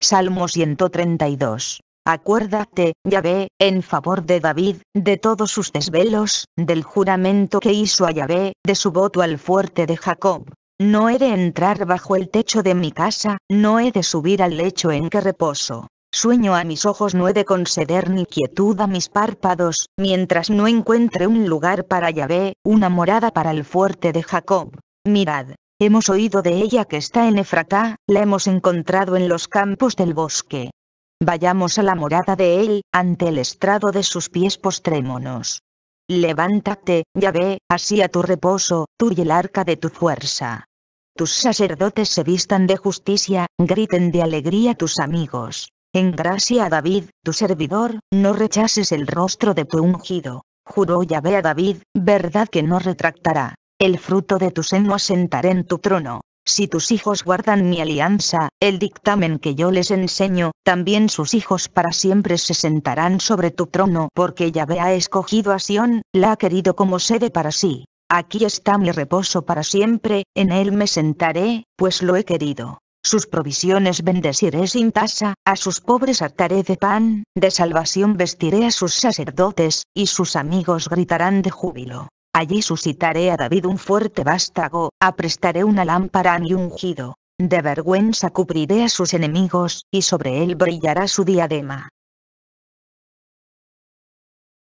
Salmo 132. Acuérdate, Yahvé, en favor de David, de todos sus desvelos, del juramento que hizo a Yahvé, de su voto al fuerte de Jacob. No he de entrar bajo el techo de mi casa, no he de subir al lecho en que reposo. Sueño a mis ojos no he de conceder ni quietud a mis párpados, mientras no encuentre un lugar para Yahvé, una morada para el fuerte de Jacob. Mirad, Hemos oído de ella que está en Efratá, la hemos encontrado en los campos del bosque. Vayamos a la morada de él, ante el estrado de sus pies postrémonos. Levántate, Yahvé, así a tu reposo, tú y el arca de tu fuerza. Tus sacerdotes se vistan de justicia, griten de alegría tus amigos. En gracia a David, tu servidor, no rechaces el rostro de tu ungido. Juró Yahvé a David, verdad que no retractará. El fruto de tu seno asentaré en tu trono. Si tus hijos guardan mi alianza, el dictamen que yo les enseño, también sus hijos para siempre se sentarán sobre tu trono, porque Yahvé ha escogido a Sión, la ha querido como sede para sí. Aquí está mi reposo para siempre, en él me sentaré, pues lo he querido. Sus provisiones bendeciré sin tasa, a sus pobres hartaré de pan, de salvación vestiré a sus sacerdotes, y sus amigos gritarán de júbilo. Allí suscitaré a David un fuerte vástago, aprestaré una lámpara a mi ungido. De vergüenza cubriré a sus enemigos, y sobre él brillará su diadema.